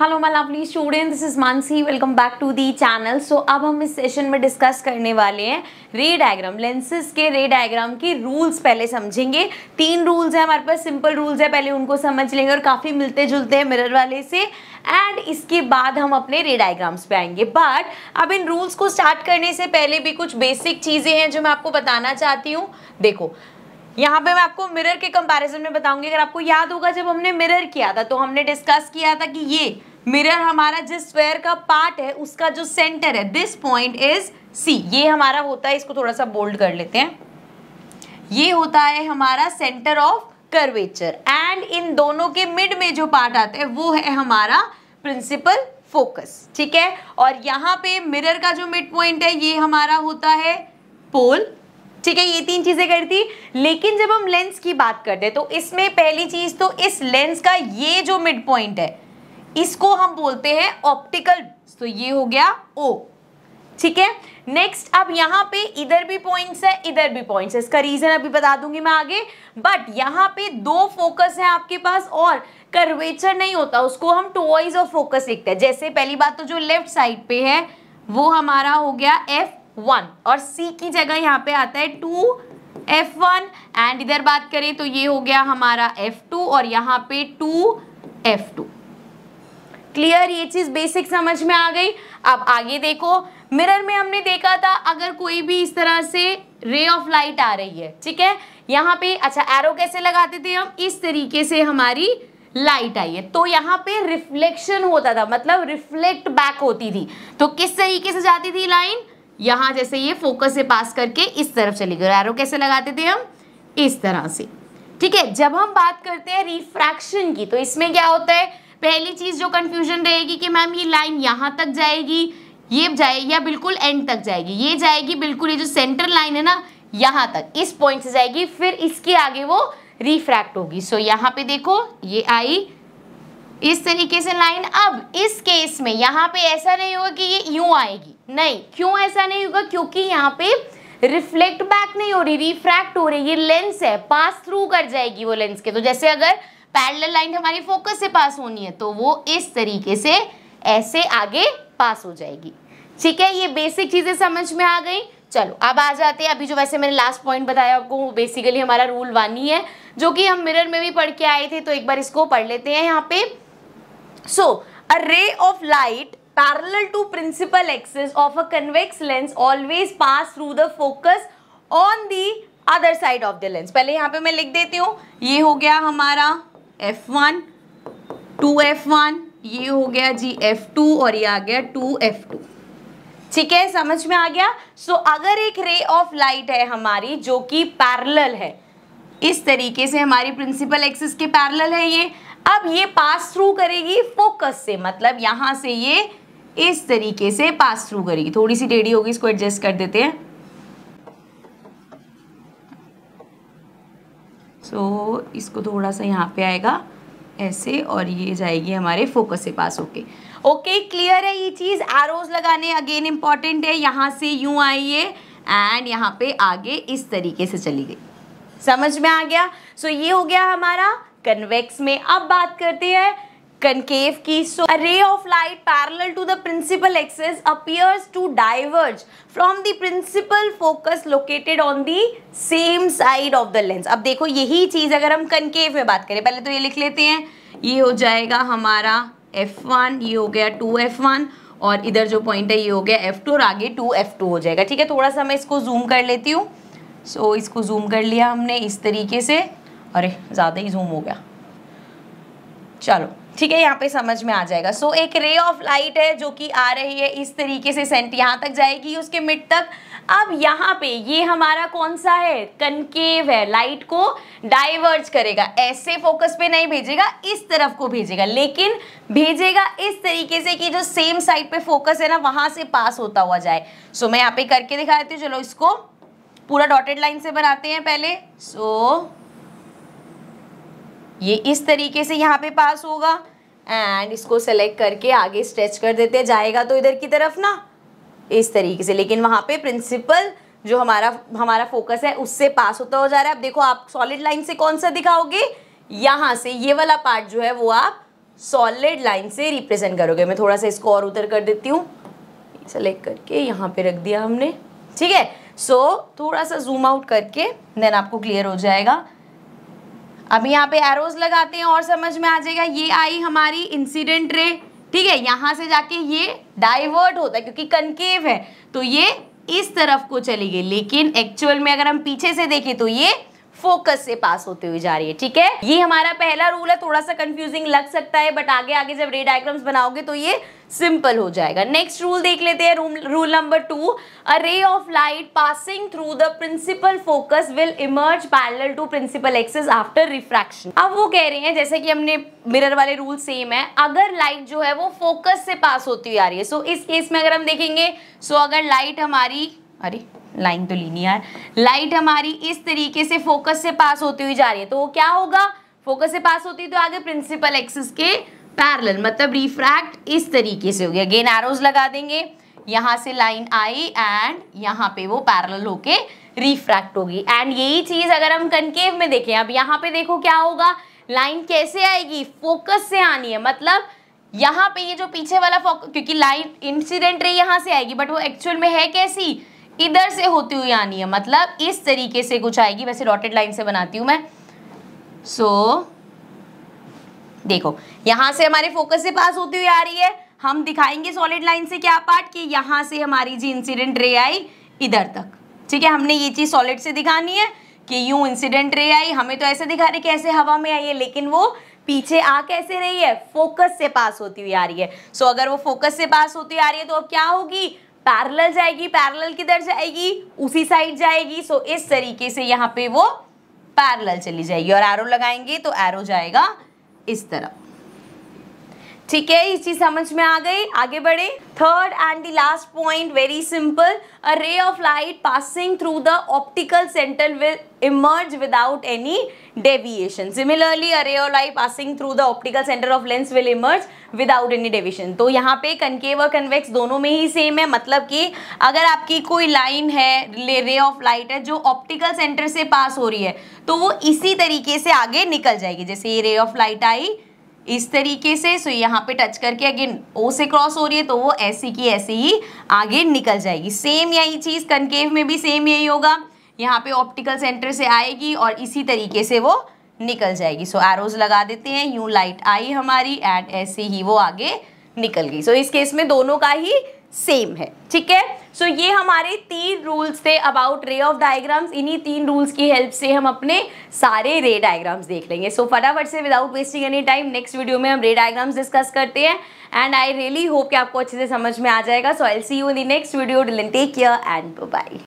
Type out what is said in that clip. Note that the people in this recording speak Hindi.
Hello my lovely student this is Mansi welcome back to the channel so अब हम इस सेशन में डिस्कस करने वाले हैं रे डायग्राम लेंसेज के रे डायग्राम के रूल्स पहले समझेंगे तीन रूल्स हैं हमारे पास सिंपल रूल्स है पहले उनको समझ लेंगे और काफ़ी मिलते जुलते हैं मिरर वाले से एंड इसके बाद हम अपने रे डायग्राम्स पे आएंगे बट अब इन रूल्स को स्टार्ट करने से पहले भी कुछ बेसिक चीज़ें हैं जो मैं आपको बताना चाहती हूँ देखो यहाँ पे मैं आपको मिरर के कंपैरिजन में बताऊंगी अगर आपको याद होगा जब हमने मिरर किया था तो हमने डिस्कस किया था कि ये मिरर हमारा जिस स्क्वायर का पार्ट है उसका जो सेंटर है दिस पॉइंट इज सी ये हमारा होता है इसको थोड़ा सा बोल्ड कर लेते हैं ये होता है हमारा सेंटर ऑफ कर्वेचर एंड इन दोनों के मिड में जो पार्ट आता है वो है हमारा प्रिंसिपल फोकस ठीक है और यहाँ पे मिरर का जो मिड पॉइंट है ये हमारा होता है पोल ठीक है ये तीन चीज़ें करती लेकिन जब हम लेंस की बात करते हैं तो इसमें पहली चीज़ तो इस लेंस का ये जो मिड पॉइंट है इसको हम बोलते हैं ऑप्टिकल तो ये हो गया ओ ठीक है नेक्स्ट अब यहाँ पे इधर भी पॉइंट्स है इधर भी पॉइंट्स है इसका रीजन अभी बता दूंगी मैं आगे बट यहाँ पे दो फोकस है आपके पास और कर्वेचर नहीं होता उसको हम टॉइज ऑफ फोकस लिखते हैं जैसे पहली बात तो जो लेफ्ट साइड पे है वो हमारा हो गया एफ वन और सी की जगह यहाँ पे आता है टू एफ वन एंड इधर बात करें तो ये हो गया हमारा एफ टू और यहाँ पे टू एफ टू क्लियर ये चीज़ बेसिक समझ में आ गई अब आगे देखो मिरर में हमने देखा था अगर कोई भी इस तरह से रे ऑफ लाइट आ रही है ठीक है यहाँ पे अच्छा एरो कैसे लगाते थे हम इस तरीके से हमारी लाइट आई है तो यहाँ पे रिफ्लेक्शन होता था मतलब रिफ्लेक्ट बैक होती थी तो किस तरीके से जाती थी लाइन यहां जैसे ये फोकस से पास करके इस तरफ चली गई एरो कैसे लगाते थे हम इस तरह से ठीक है जब हम बात करते हैं रिफ्रैक्शन की तो इसमें क्या होता है पहली चीज़ जो कंफ्यूजन रहेगी कि मैम ये लाइन यहां तक जाएगी ये जाए या बिल्कुल एंड तक जाएगी ये जाएगी बिल्कुल ये जो सेंटर लाइन है ना यहां तक इस पॉइंट से जाएगी फिर इसके आगे वो रिफ्रैक्ट होगी सो so, यहाँ पे देखो ये आई इस तरीके से लाइन अब इस केस में यहाँ पे ऐसा नहीं होगा कि ये यूं आएगी नहीं क्यों ऐसा नहीं होगा क्योंकि यहाँ पे रिफ्लेक्ट बैक नहीं हो रही रिफ्रैक्ट हो रही ये लेंस है पास थ्रू कर जाएगी वो लेंस के तो जैसे अगर पैरेलल लाइन हमारी फोकस से पास होनी है तो वो इस तरीके से ऐसे आगे पास हो जाएगी ठीक है ये बेसिक चीज़ें समझ में आ गई चलो अब आ जाते हैं अभी जो वैसे मैंने लास्ट पॉइंट बताया आपको वो बेसिकली हमारा रूल वन ही है जो कि हम मिरर में भी पढ़ के आए थे तो एक बार इसको पढ़ लेते हैं यहाँ पे so a ray of light parallel to principal axis of a convex lens always pass through the focus on the other side of the lens पहले यहां पे मैं लिख देती हूं ये हो गया हमारा F1, 2F1, ये हो गया जी F2 और ये आ गया 2F2. ठीक है समझ में आ गया सो so, अगर एक रे ऑफ लाइट है हमारी जो कि पैरल है इस तरीके से हमारी प्रिंसिपल एक्सिस के पैरल है ये अब ये पास थ्रू करेगी फोकस से मतलब यहां से ये इस तरीके से पास थ्रू करेगी थोड़ी सी टेढ़ी होगी इसको एडजस्ट कर देते हैं सो so, इसको थोड़ा सा यहाँ पे आएगा ऐसे और ये जाएगी हमारे फोकस से पास होके ओके क्लियर है ये चीज़ एरोज लगाने अगेन इंपॉर्टेंट है यहां से यू आई है एंड यहाँ पे आगे इस तरीके से चली गई समझ में आ गया सो so, ये हो गया हमारा कन्वेक्स में अब बात करते हैं कनकेव की so ray of light parallel to the principal axis appears to diverge from the principal focus located on the same side of the lens अब देखो यही चीज अगर हम कनकेव में बात करें पहले तो ये लिख लेते हैं ये हो जाएगा हमारा F1 ये हो गया 2F1 और इधर जो पॉइंट है ये हो गया F2 और आगे 2F2 हो जाएगा ठीक है थोड़ा सा मैं इसको जूम कर लेती हूँ सो so, इसको जूम कर लिया हमने इस तरीके से अरे ज़्यादा ही जूम हो गया चलो ठीक है यहाँ पे समझ में आ जाएगा सो so, एक रे ऑफ लाइट है जो कि आ रही है इस तरीके से सेंट यहाँ तक जाएगी उसके मिड तक अब यहाँ पे ये हमारा कौन सा है कनकेव है लाइट को डाइवर्ज करेगा ऐसे फोकस पे नहीं भेजेगा इस तरफ को भेजेगा लेकिन भेजेगा इस तरीके से कि जो सेम साइड पे फोकस है ना वहां से पास होता हुआ जाए सो so, मैं यहाँ पे करके दिखा देती हूँ चलो इसको पूरा डॉटेड लाइन से बनाते हैं पहले सो so, ये इस तरीके से यहाँ पे पास होगा एंड इसको सेलेक्ट करके आगे स्ट्रेच कर देते जाएगा तो इधर की तरफ ना इस तरीके से लेकिन वहाँ पे प्रिंसिपल जो हमारा हमारा फोकस है उससे पास होता हो जा रहा है अब देखो आप सॉलिड लाइन से कौन सा दिखाओगे यहाँ से ये वाला पार्ट जो है वो आप सॉलिड लाइन से रिप्रेजेंट करोगे मैं थोड़ा सा इसको और उतर कर देती हूँ सेलेक्ट करके यहाँ पे रख दिया हमने ठीक है सो so, थोड़ा सा जूम आउट करके देन आपको क्लियर हो जाएगा अब यहाँ पे एरोज लगाते हैं और समझ में आ जाएगा ये आई हमारी इंसिडेंट रे ठीक है यहाँ से जाके ये डाइवर्ट होता है क्योंकि कनकेव है तो ये इस तरफ को चली गई लेकिन एक्चुअल में अगर हम पीछे से देखें तो ये फोकस से पास होते हुए जा रही है ठीक है ये हमारा पहला रूल है थोड़ा सा कंफ्यूजिंग लग सकता है बट आगे आगे जब रे डायग्राम्स बनाओगे तो ये सिंपल हो जाएगा नेक्स्ट रूल देख लेते हैं rule number two a ray of light passing through the principal focus will emerge parallel to principal axis after refraction अब वो कह रहे हैं जैसे कि हमने मिरर वाले रूल सेम है अगर लाइट जो है वो फोकस से पास होती हुई आ रही है सो so, इस केस में अगर हम देखेंगे सो so अगर लाइट हमारी अरे लाइन तो लीनी यार लाइट हमारी इस तरीके से फोकस से पास होती हुई जा रही है तो वो क्या होगा फोकस से पास होती है तो आगे प्रिंसिपल एक्सिस के पैरल मतलब रिफ्रैक्ट इस तरीके से हो गया अगेन एरोज लगा देंगे यहाँ से लाइन आई एंड यहाँ पे वो पैरल होके रिफ्रैक्ट होगी एंड यही चीज़ अगर हम कनकेव में देखें अब यहाँ पे देखो क्या होगा लाइन कैसे आएगी फोकस से आनी है मतलब यहाँ पे ये जो पीछे वाला फोकस क्योंकि लाइन इंसिडेंट रे यहाँ से आएगी बट वो एक्चुअल में है कैसी इधर से होती हुई आनी है मतलब इस तरीके से कुछ आएगी वैसे डॉटेड लाइन से बनाती हूँ मैं सो so, देखो यहाँ से हमारे फोकस से पास होती हुई आ रही है हम दिखाएंगे सॉलिड लाइन से क्या पार्ट कि यहाँ से हमारी जी इंसिडेंट रे आई इधर तक ठीक है हमने ये चीज़ सॉलिड से दिखानी है कि यू इंसिडेंट रे आई हमें तो ऐसे दिखा रहे कि ऐसे हवा में आई है लेकिन वो पीछे आ कैसे रही है फोकस से पास होती हुई आ रही है सो so, अगर वो फोकस से पास होती आ रही है तो अब क्या होगी पैरल जाएगी पैरल किधर जाएगी उसी साइड जाएगी सो so, इस तरीके से यहाँ पे वो पैरल चली जाएगी और एरो लगाएंगे तो एरो जाएगा इस तरह ठीक है इस चीज समझ में आ गई आगे बढ़े third and the last point very simple a ray of light passing through the optical centre will emerge without any deviation similarly a ray of light passing through the optical centre of lens will emerge without any deviation तो यहाँ पे कनकेव और कन्वेक्स दोनों में ही सेम है मतलब कि अगर आपकी कोई लाइन है रे ऑफ लाइट है जो ऑप्टिकल सेंटर से पास हो रही है तो वो इसी तरीके से आगे निकल जाएगी जैसे ये रे ऑफ लाइट आई इस तरीके से सो यहाँ पे टच करके अगेन ओ से क्रॉस हो रही है तो वो ऐसी की ऐसी ही आगे निकल जाएगी सेम यही चीज़ कनकेव में भी सेम यही होगा यहाँ पे ऑप्टिकल सेंटर से आएगी और इसी तरीके से वो निकल जाएगी सो so, एरोज लगा देते हैं यू लाइट आई हमारी एंड ऐसे ही वो आगे निकल गई सो so, इस केस में दोनों का ही सेम है ठीक है सो ये हमारे तीन रूल्स थे अबाउट रे ऑफ डायग्राम्स इन्हीं तीन रूल्स की हेल्प से हम अपने सारे रे डायग्राम्स देख लेंगे सो so, फटाफट से without wasting any time next video में हम रे डायग्राम्स डिस्कस करते हैं एंड आई रियली होप कि आपको अच्छे से समझ में आ जाएगा so I see you in the next video डिल टेक केयर एंड बाई